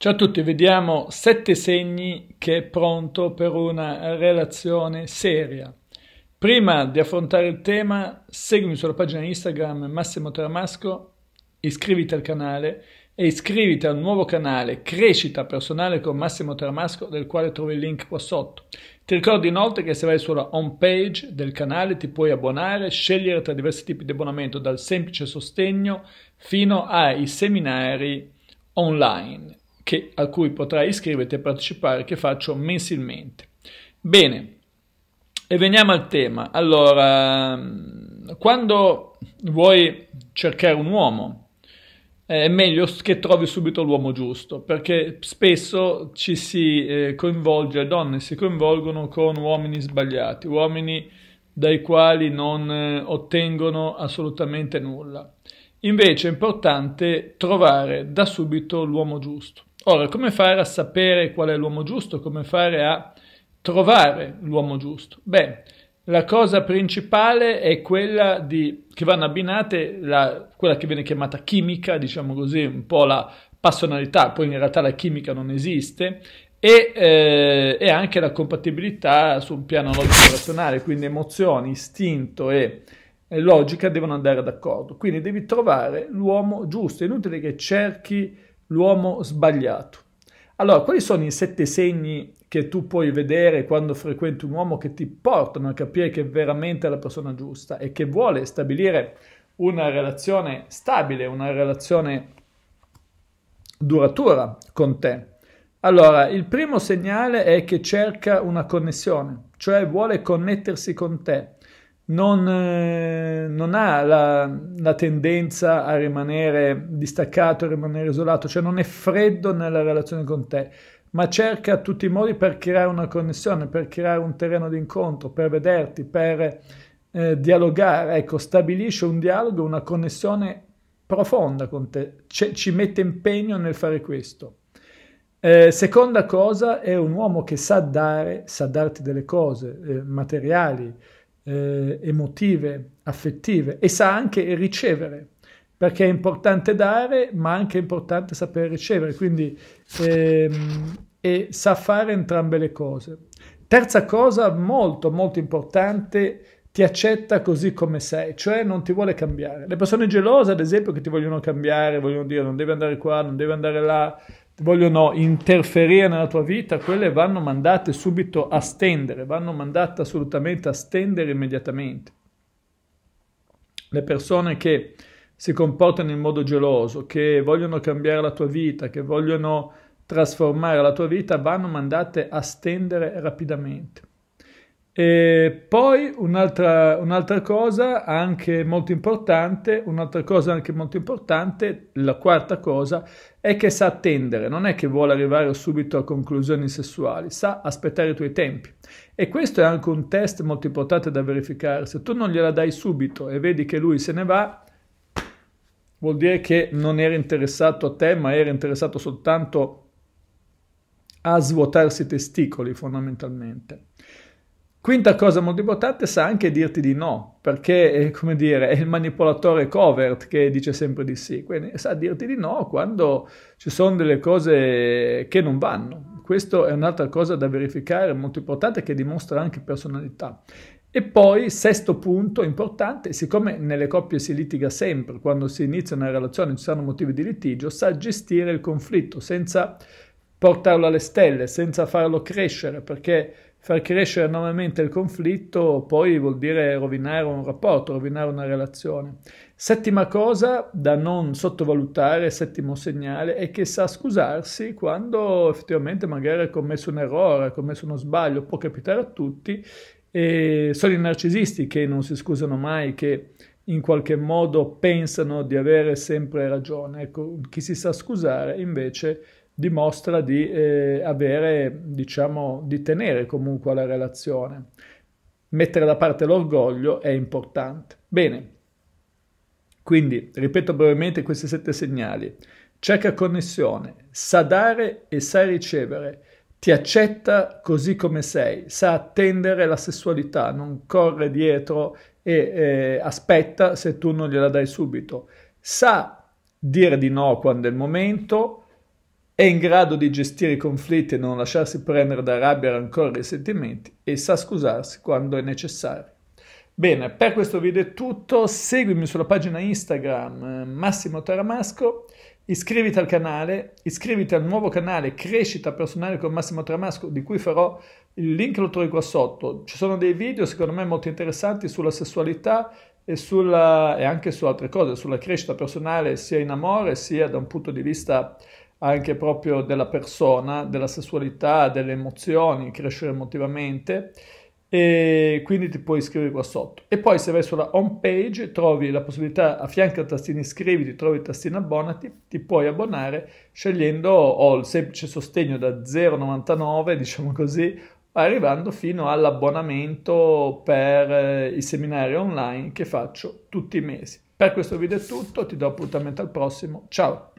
Ciao a tutti, vediamo sette segni che è pronto per una relazione seria. Prima di affrontare il tema, seguimi sulla pagina Instagram Massimo Tramasco, iscriviti al canale e iscriviti al nuovo canale Crescita Personale con Massimo Tramasco, del quale trovi il link qua sotto. Ti ricordo inoltre che se vai sulla home page del canale ti puoi abbonare, scegliere tra diversi tipi di abbonamento, dal semplice sostegno fino ai seminari online che, a cui potrai iscriverti e partecipare che faccio mensilmente. Bene, e veniamo al tema. Allora, quando vuoi cercare un uomo, eh, è meglio che trovi subito l'uomo giusto, perché spesso ci si eh, coinvolge, donne si coinvolgono con uomini sbagliati, uomini dai quali non eh, ottengono assolutamente nulla. Invece è importante trovare da subito l'uomo giusto. Ora, come fare a sapere qual è l'uomo giusto? Come fare a trovare l'uomo giusto? Beh, la cosa principale è quella di, che vanno abbinate la, quella che viene chiamata chimica, diciamo così, un po' la passionalità, poi in realtà la chimica non esiste, e, eh, e anche la compatibilità sul piano logico-razionale, quindi emozioni, istinto e logica devono andare d'accordo. Quindi devi trovare l'uomo giusto, è inutile che cerchi l'uomo sbagliato. Allora, quali sono i sette segni che tu puoi vedere quando frequenti un uomo che ti portano a capire che è veramente la persona giusta e che vuole stabilire una relazione stabile, una relazione duratura con te? Allora, il primo segnale è che cerca una connessione, cioè vuole connettersi con te non, eh, non ha la, la, tendenza a rimanere distaccato, a rimanere isolato, cioè non è freddo nella relazione con te, ma cerca a tutti i modi per creare una connessione, per creare un terreno d'incontro, per vederti, per eh, dialogare. Ecco, stabilisce un dialogo, una connessione profonda con te, C- ci mette impegno nel fare questo. Eh, seconda cosa, è un uomo che sa dare, sa darti delle cose eh, materiali, eh, emotive, affettive e sa anche ricevere, perché è importante dare, ma anche è importante sapere ricevere, quindi ehm, e sa fare entrambe le cose. Terza cosa molto molto importante, ti accetta così come sei, cioè non ti vuole cambiare. Le persone gelose, ad esempio, che ti vogliono cambiare, vogliono dire non devi andare qua, non devi andare là, vogliono interferire nella tua vita, quelle vanno mandate subito a stendere, vanno mandate assolutamente a stendere immediatamente. Le persone che si comportano in modo geloso, che vogliono cambiare la tua vita, che vogliono trasformare la tua vita, vanno mandate a stendere rapidamente. E poi un'altra, un'altra, cosa anche molto importante, un'altra cosa anche molto importante, la quarta cosa, è che sa attendere, non è che vuole arrivare subito a conclusioni sessuali, sa aspettare i tuoi tempi. E questo è anche un test molto importante da verificare. Se tu non gliela dai subito e vedi che lui se ne va, vuol dire che non era interessato a te, ma era interessato soltanto a svuotarsi i testicoli fondamentalmente. Quinta cosa molto importante, sa anche dirti di no, perché come dire, è il manipolatore covert che dice sempre di sì, quindi sa dirti di no quando ci sono delle cose che non vanno. Questo è un'altra cosa da verificare, molto importante, che dimostra anche personalità. E poi, sesto punto importante, siccome nelle coppie si litiga sempre, quando si inizia una relazione ci sono motivi di litigio, sa gestire il conflitto senza portarlo alle stelle, senza farlo crescere, perché far crescere enormemente il conflitto poi vuol dire rovinare un rapporto, rovinare una relazione. Settima cosa da non sottovalutare, settimo segnale, è che sa scusarsi quando effettivamente magari ha commesso un errore, ha commesso uno sbaglio, può capitare a tutti. E sono i narcisisti che non si scusano mai, che in qualche modo pensano di avere sempre ragione. Ecco, chi si sa scusare invece dimostra di eh, avere, diciamo, di tenere comunque la relazione. Mettere da parte l'orgoglio è importante. Bene, quindi ripeto brevemente questi sette segnali. Cerca connessione, sa dare e sa ricevere, ti accetta così come sei, sa attendere la sessualità, non corre dietro e eh, aspetta se tu non gliela dai subito, sa dire di no quando è il momento, è in grado di gestire i conflitti e non lasciarsi prendere da rabbia, rancore e sentimenti e sa scusarsi quando è necessario. Bene, per questo video è tutto, seguimi sulla pagina Instagram eh, Massimo Taramasco, iscriviti al canale, iscriviti al nuovo canale Crescita Personale con Massimo Taramasco di cui farò il link lo trovi qua sotto, ci sono dei video secondo me molto interessanti sulla sessualità e, sulla, e anche su altre cose, sulla crescita personale sia in amore sia da un punto di vista anche proprio della persona, della sessualità, delle emozioni, crescere emotivamente e quindi ti puoi iscrivere qua sotto. E poi se vai sulla home page trovi la possibilità, a fianco al tastino iscriviti, trovi il tastino abbonati, ti puoi abbonare scegliendo o il semplice sostegno da 0,99 diciamo così, arrivando fino all'abbonamento per eh, i seminari online che faccio tutti i mesi. Per questo video è tutto, ti do appuntamento al prossimo, ciao!